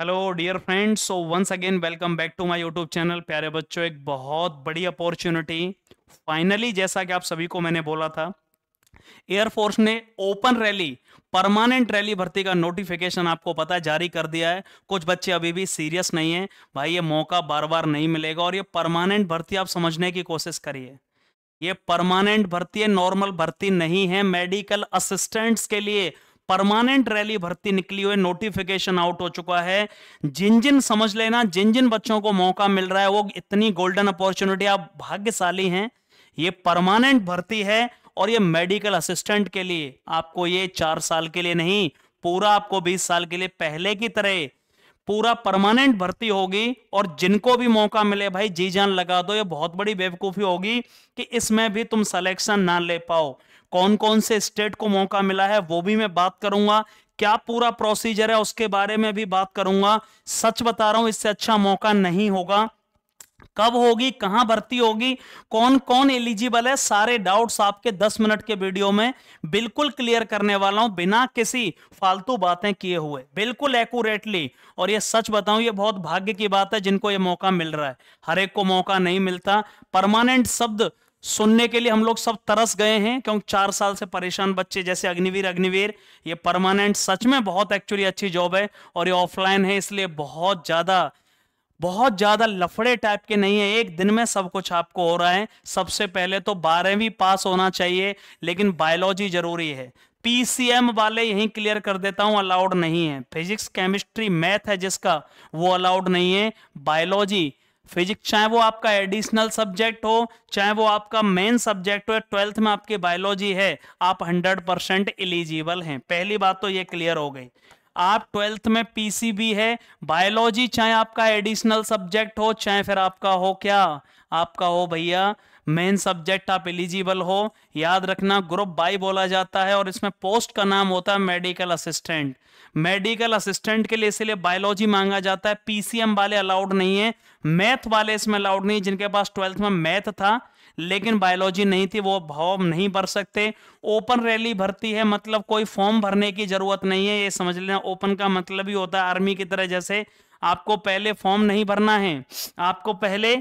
hello dear friends so once again welcome back to my YouTube channel प्यारे बच्चों एक बहुत बड़ी अपॉर्चुनिटी फाइनली जैसा कि आप सभी को मैंने बोला था एयरफोर्स ने ओपन रैली परमानेंट रैली भर्ती का नोटिफिकेशन आपको पता है जारी कर दिया है कुछ बच्चे अभी भी सीरियस नहीं है भाई ये मौका बार बार नहीं मिलेगा और ये परमानेंट भर्ती आप समझने की कोशिश करिए ये परमानेंट भर्ती है नॉर्मल भर्ती नहीं है मेडिकल असिस्टेंट्स के लिए परमानेंट रैली भर्ती निकली हुई नोटिफिकेशन आउट हो चुका है जिन जिन समझ लेना जिन जिन बच्चों को मौका मिल रहा है वो इतनी गोल्डन अपॉर्चुनिटी आप भाग्यशाली हैं ये परमानेंट भर्ती है और ये मेडिकल असिस्टेंट के लिए आपको ये चार साल के लिए नहीं पूरा आपको बीस साल के लिए पहले की तरह पूरा परमानेंट भर्ती होगी और जिनको भी मौका मिले भाई जी जान लगा दो ये बहुत बड़ी बेवकूफ़ी होगी कि इसमें भी तुम सिलेक्शन ना ले पाओ कौन कौन से स्टेट को मौका मिला है वो भी मैं बात करूंगा क्या पूरा प्रोसीजर है उसके बारे में भी बात करूंगा सच बता रहा हूं इससे अच्छा मौका नहीं होगा कब होगी कहां भर्ती होगी कौन कौन एलिजिबल है सारे डाउट्स आपके 10 मिनट के वीडियो में बिल्कुल क्लियर करने वाला हूं बिना किसी फालतू बातें किए हुए बिल्कुल एक्यूरेटली और ये सच बताऊं ये बहुत भाग्य की बात है जिनको ये मौका मिल रहा है हर एक को मौका नहीं मिलता परमानेंट शब्द सुनने के लिए हम लोग सब तरस गए हैं क्योंकि चार साल से परेशान बच्चे जैसे अग्निवीर अग्निवीर ये परमानेंट सच में बहुत एक्चुअली अच्छी जॉब है और ये ऑफलाइन है इसलिए बहुत ज़्यादा बहुत ज़्यादा लफड़े टाइप के नहीं है एक दिन में सब कुछ आपको हो रहा है सबसे पहले तो बारहवीं पास होना चाहिए लेकिन बायोलॉजी ज़रूरी है पीसीएम वाले यही क्लियर कर देता हूं अलाउड नहीं है फिजिक्स केमिस्ट्री मैथ है जिसका वो अलाउड नहीं है बायोलॉजी फिजिक्स चाहे वो आपका एडिशनल सब्जेक्ट हो चाहे वो आपका मेन सब्जेक्ट हो ट्वेल्थ में आपकी बायोलॉजी है आप हंड्रेड परसेंट इलिजिबल हैं पहली बात तो ये क्लियर हो गई आप ट्वेल्थ में पीसीबी है बायोलॉजी चाहे आपका एडिशनल सब्जेक्ट हो चाहे फिर आपका हो क्या आपका हो भैया मेन सब्जेक्ट आप एलिजिबल हो याद रखना ग्रुप बाई बोला जाता है और इसमें पोस्ट का नाम होता है मेडिकल असिस्टेंट मेडिकल असिस्टेंट के लिए इसलिए बायोलॉजी मांगा जाता है पीसीएम वाले अलाउड नहीं है मैथ वाले इसमें अलाउड नहीं जिनके पास ट्वेल्थ में मैथ था लेकिन बायोलॉजी नहीं थी वो भाव नहीं भर सकते ओपन रैली भरती है मतलब कोई फॉर्म भरने की जरूरत नहीं है ये समझ लेना ओपन का मतलब ही होता है आर्मी की तरह जैसे आपको पहले फॉर्म नहीं भरना है आपको पहले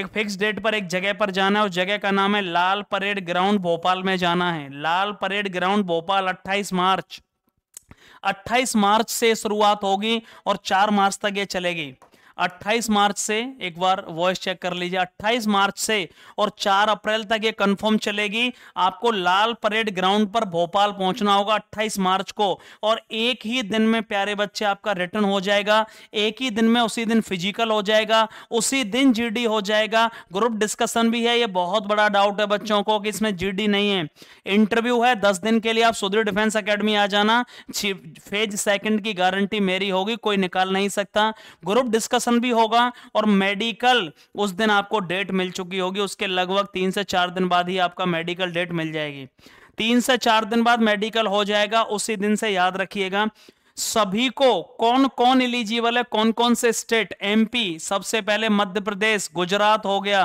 एक फिक्स डेट पर एक जगह पर जाना है उस जगह का नाम है लाल परेड ग्राउंड भोपाल में जाना है Lal parade ground Bhopal 28 March 28 March से शुरुआत होगी और 4 मार्च तक ये चलेगी 28 मार्च से एक बार वॉइस चेक कर लीजिए 28 मार्च से और 4 अप्रैल तक ये कंफर्म चलेगी आपको लाल परेड ग्राउंड पर भोपाल पहुंचना होगा 28 मार्च को और एक ही दिन में प्यारे बच्चे आपका रिटर्न हो जाएगा एक ही दिन में उसी दिन फिजिकल हो जाएगा उसी दिन जीडी हो जाएगा ग्रुप डिस्कशन भी है ये बहुत बड़ा डाउट है बच्चों को कि इसमें जी नहीं है इंटरव्यू है दस दिन के लिए आप सुधीर डिफेंस अकेडमी आ जाना फेज सेकेंड की गारंटी मेरी होगी कोई निकाल नहीं सकता ग्रुप डिस्कस डिस्कशन भी होगा और मेडिकल उस दिन आपको डेट मिल चुकी होगी उसके लगभग तीन से चार दिन बाद ही आपका मेडिकल डेट मिल जाएगी तीन से चार दिन बाद मेडिकल हो जाएगा उसी दिन से याद रखिएगा सभी को कौन कौन एलिजिबल है कौन कौन से स्टेट एमपी सबसे पहले मध्य प्रदेश गुजरात हो गया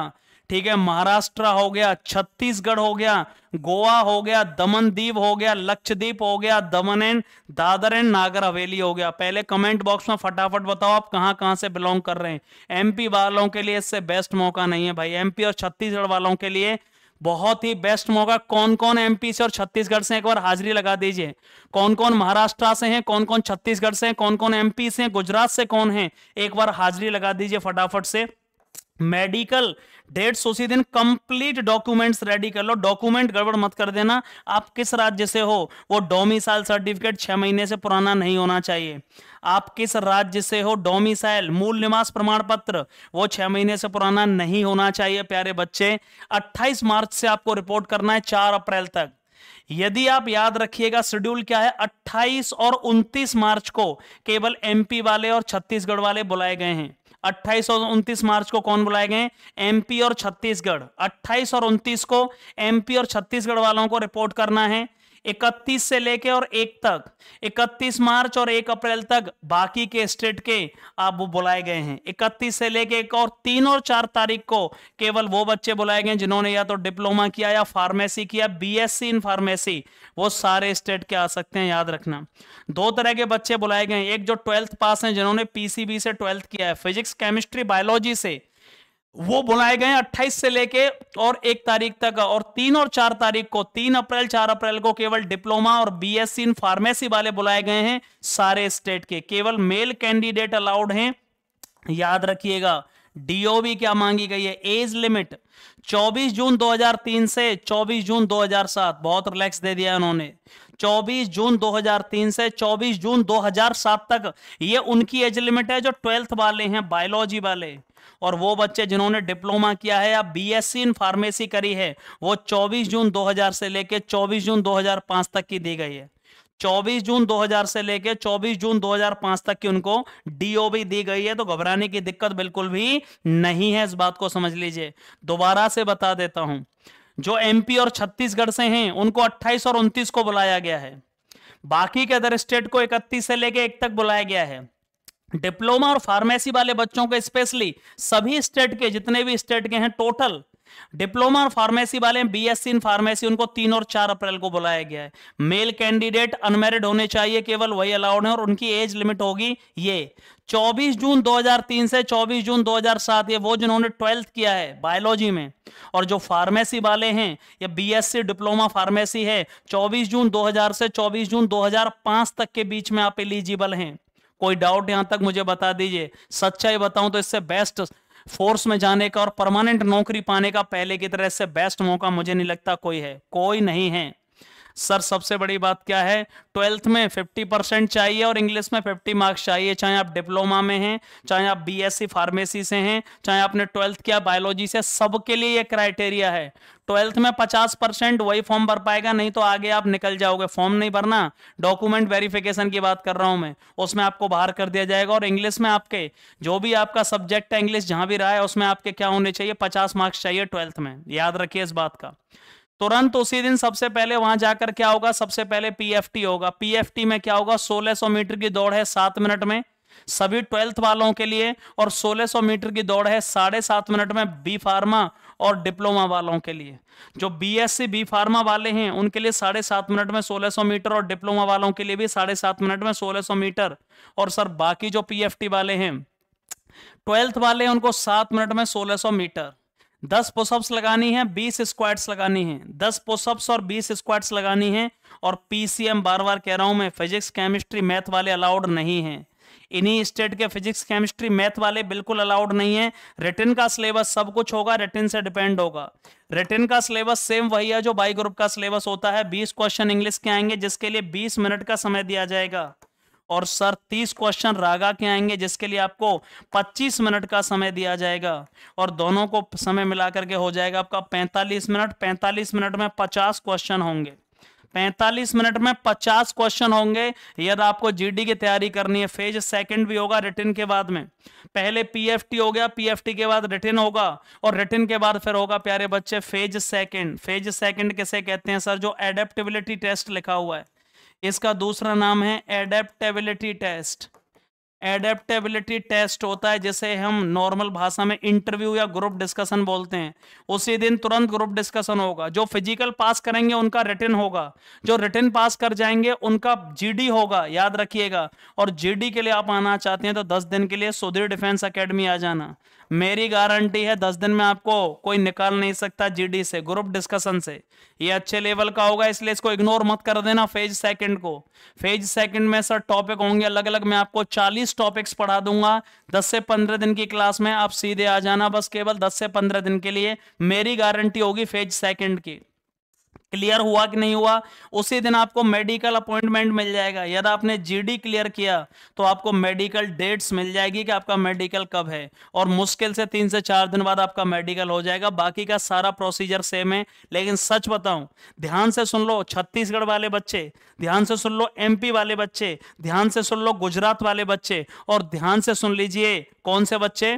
ठीक है महाराष्ट्र हो गया छत्तीसगढ़ हो गया गोवा हो गया दमन दीप हो गया लक्षद्वीप हो गया दमन एंड दादर एंड नागर हवेली हो गया पहले कमेंट बॉक्स में फटाफट बताओ आप कहाँ कहां से बिलोंग कर रहे हैं एमपी वालों के लिए इससे बेस्ट मौका नहीं है भाई एमपी और छत्तीसगढ़ वालों के लिए बहुत ही बेस्ट मौका कौन कौन एमपी से और छत्तीसगढ़ से एक बार हाजिरी लगा दीजिए कौन कौन महाराष्ट्र से हैं कौन कौन छत्तीसगढ़ से हैं कौन कौन एमपी से गुजरात से कौन हैं एक बार हाजिरी लगा दीजिए फटाफट से मेडिकल डेढ़ सौ सी दिन कंप्लीट डॉक्यूमेंट्स रेडी कर लो डॉक्यूमेंट गड़बड़ मत कर देना आप किस राज्य से हो वो डोमिसाइल सर्टिफिकेट छह महीने से पुराना नहीं होना चाहिए आप किस राज्य से हो डोमिसाइल मूल निवास प्रमाण पत्र वो छह महीने से पुराना नहीं होना चाहिए प्यारे बच्चे अट्ठाईस मार्च से आपको रिपोर्ट करना है चार अप्रैल तक यदि आप याद रखिएगा शेड्यूल क्या है 28 और 29 मार्च को केवल एमपी वाले और छत्तीसगढ़ वाले बुलाए गए हैं अट्ठाईस और उनतीस मार्च को कौन बुलाए गए एमपी और छत्तीसगढ़ 28 और 29 को एमपी और छत्तीसगढ़ वालों को रिपोर्ट करना है इकतीस से लेके और एक तक इकतीस मार्च और एक अप्रैल तक बाकी के स्टेट के आप वो बुलाए गए हैं इकतीस से लेके एक और तीन और चार तारीख को केवल वो बच्चे बुलाए गए जिन्होंने या तो डिप्लोमा किया या फार्मेसी किया बीएससी इन फार्मेसी वो सारे स्टेट के आ सकते हैं याद रखना दो तरह के बच्चे बुलाए गए एक जो ट्वेल्थ पास है जिन्होंने पीसीबी से ट्वेल्थ किया है फिजिक्स केमिस्ट्री बायोलॉजी से वो बुलाए गए 28 से लेके और एक तारीख तक और तीन और चार तारीख को तीन अप्रैल चार अप्रैल को केवल डिप्लोमा और बीएससी इन फार्मेसी वाले बुलाए गए हैं सारे स्टेट के केवल मेल कैंडिडेट अलाउड हैं याद रखिएगा डीओबी क्या मांगी गई है एज लिमिट 24 जून 2003 से 24 जून 2007 बहुत रिलैक्स दे दिया उन्होंने 24 जून 2003 से 24 जून 2007 तक ये उनकी एज लिमिट है जो ट्वेल्थ वाले हैं बायोलॉजी वाले और वो बच्चे जिन्होंने डिप्लोमा किया है या बीएससी इन फार्मेसी करी है वो 24 जून 2000 से लेकर 24 जून 2005 तक की दी गई है 24 जून 2000 से लेकर 24 जून 2005 तक की उनको डीओबी दी गई है तो घबराने की दिक्कत बिल्कुल भी नहीं है इस बात को समझ लीजिए दोबारा से बता देता हूं जो एमपी और छत्तीसगढ़ से हैं उनको 28 और 29 को बुलाया गया है बाकी के अदर स्टेट को 31 से लेकर एक तक बुलाया गया है डिप्लोमा और फार्मेसी वाले बच्चों को स्पेशली सभी स्टेट के जितने भी स्टेट के हैं टोटल डिप्लोमा और फार्मेसी वाले बीएससी इन फार्मेसी उनको तीन और चार अप्रैल को बुलाया गया है मेल कैंडिडेट अनमेरिड होने चाहिए केवल वही अलाउड है और उनकी एज लिमिट होगी ये 24 जून 2003 से 24 जून 2007 ये वो जिन्होंने ट्वेल्थ किया है बायोलॉजी में और जो फार्मेसी वाले हैं या बीएससी डिप्लोमा फार्मेसी है 24 जून 2000 से 24 जून 2005 तक के बीच में आप एलिजिबल हैं कोई डाउट यहां तक मुझे बता दीजिए सच्चाई बताऊं तो इससे बेस्ट फोर्स में जाने का और परमानेंट नौकरी पाने का पहले की तरह से बेस्ट मौका मुझे नहीं लगता कोई है कोई नहीं है सर सबसे बड़ी बात क्या है ट्वेल्थ में फिफ्टी परसेंट चाहिए और इंग्लिश में फिफ्टी मार्क्स चाहिए चाहे आप डिप्लोमा में हैं चाहे आप बीएससी फार्मेसी से हैं चाहे आपने ट्वेल्थ किया बायोलॉजी से सबके लिए ये क्राइटेरिया है ट्वेल्थ में पचास परसेंट वही फॉर्म भर पाएगा नहीं तो आगे आप निकल जाओगे फॉर्म नहीं भरना डॉक्यूमेंट वेरिफिकेशन की बात कर रहा हूं मैं उसमें आपको बाहर कर दिया जाएगा और इंग्लिश में आपके जो भी आपका सब्जेक्ट है इंग्लिश जहां भी रहा है उसमें आपके क्या होने चाहिए पचास मार्क्स चाहिए ट्वेल्थ में याद रखिए इस बात का तुरंत उसी दिन सबसे पहले वहां जाकर क्या होगा सबसे पहले पीएफटी होगा पीएफटी में क्या होगा 1600 मीटर की दौड़ है सात मिनट में सभी ट्वेल्थ वालों के लिए और 1600 मीटर की दौड़ है साढ़े सात मिनट में बी फार्मा और डिप्लोमा वालों के लिए जो बीएससी बी फार्मा वाले हैं उनके लिए साढ़े सात मिनट में 1600 मीटर और डिप्लोमा वालों के लिए भी साढ़े सात मिनट में 1600 मीटर और सर बाकी जो पीएफटी वाले हैं ट्वेल्थ वाले हैं उनको सात मिनट में 1600 मीटर दस पोसअप्स लगानी है बीस स्क्वाड्स लगानी है दस पोसअप्स और बीस स्क्वाड्स लगानी है और पीसीएम बार बार कह रहा हूं मैं फिजिक्स केमिस्ट्री मैथ वाले अलाउड नहीं है इन्हीं स्टेट के फिजिक्स केमिस्ट्री मैथ वाले बिल्कुल अलाउड नहीं है रिटर्न का सिलेबस सब कुछ होगा रिटर्न से डिपेंड होगा रिटर्न का सिलेबस सेम वही है जो बाई ग्रुप का सिलेबस होता है बीस क्वेश्चन इंग्लिश के आएंगे जिसके लिए बीस मिनट का समय दिया जाएगा और सर तीस क्वेश्चन रागा के आएंगे जिसके लिए आपको पच्चीस मिनट का समय दिया जाएगा और दोनों को समय मिला करके हो जाएगा आपका पैंतालीस मिनट पैंतालीस मिनट में पचास क्वेश्चन होंगे 45 मिनट में 50 क्वेश्चन होंगे यदि आपको जीडी की तैयारी करनी है फेज सेकंड भी होगा रिटिन के बाद में पहले पीएफटी हो गया पीएफटी के बाद रिटिन होगा और रिटिन के बाद फिर होगा प्यारे बच्चे फेज सेकंड फेज सेकंड किसे कहते हैं सर जो एडेप्टेबिलिटी टेस्ट लिखा हुआ है इसका दूसरा नाम है एडेप्टेबिलिटी टेस्ट एडेप्टेबिलिटी टेस्ट होता है जिसे हम नॉर्मल भाषा में इंटरव्यू या ग्रुप डिस्कशन बोलते हैं उसी दिन तुरंत ग्रुप डिस्कशन होगा जो फिजिकल पास करेंगे उनका रिटर्न होगा जो रिटर्न पास कर जाएंगे उनका जीडी होगा याद रखिएगा और जीडी के लिए आप आना चाहते हैं तो दस दिन के लिए सुधीर डिफेंस अकेडमी आ जाना मेरी गारंटी है दस दिन में आपको कोई निकाल नहीं सकता जीडी से ग्रुप डिस्कशन से ये अच्छे लेवल का होगा इसलिए इसको इग्नोर मत कर देना फेज सेकंड को फेज सेकंड में सर टॉपिक होंगे अलग अलग मैं आपको चालीस टॉपिक्स पढ़ा दूंगा दस से पंद्रह दिन की क्लास में आप सीधे आ जाना बस केवल दस से पंद्रह दिन के लिए मेरी गारंटी होगी फेज सेकेंड की क्लियर हुआ कि नहीं हुआ उसी दिन आपको मेडिकल अपॉइंटमेंट मिल जाएगा यदि आपने जीडी क्लियर किया तो आपको मेडिकल डेट्स मिल जाएगी कि आपका मेडिकल कब है और मुश्किल से तीन से चार दिन बाद आपका मेडिकल हो जाएगा बाकी का सारा प्रोसीजर सेम है लेकिन सच बताऊं ध्यान से सुन लो छत्तीसगढ़ वाले बच्चे ध्यान से सुन लो एम वाले बच्चे ध्यान से सुन लो गुजरात वाले बच्चे और ध्यान से सुन लीजिए कौन से बच्चे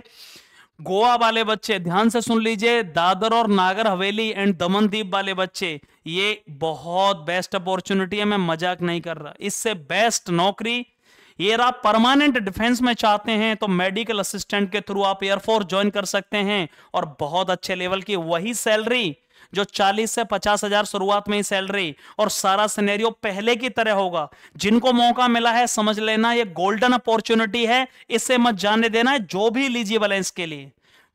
गोवा वाले बच्चे ध्यान से सुन लीजिए दादर और नागर हवेली एंड दमन दीप वाले बच्चे ये बहुत बेस्ट अपॉर्चुनिटी है मैं मजाक नहीं कर रहा इससे बेस्ट नौकरी ये आप परमानेंट डिफेंस में चाहते हैं तो मेडिकल असिस्टेंट के थ्रू आप एयरफोर्स ज्वाइन कर सकते हैं और बहुत अच्छे लेवल की वही सैलरी जो 40 से पचास हजार शुरुआत में ही सैलरी और सारा सिनेरियो पहले की तरह होगा जिनको मौका मिला है समझ लेना ये गोल्डन अपॉर्चुनिटी है इसे मत जाने देना है जो भी इलिजिबल है इसके लिए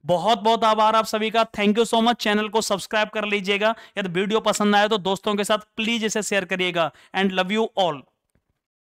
बहुत बहुत आभार आप सभी का thank you so much channel को सब्सक्राइब कर लीजिएगा यदि वीडियो पसंद आया तो दोस्तों के साथ प्लीज इसे शेयर करिएगा एंड लव यू ऑल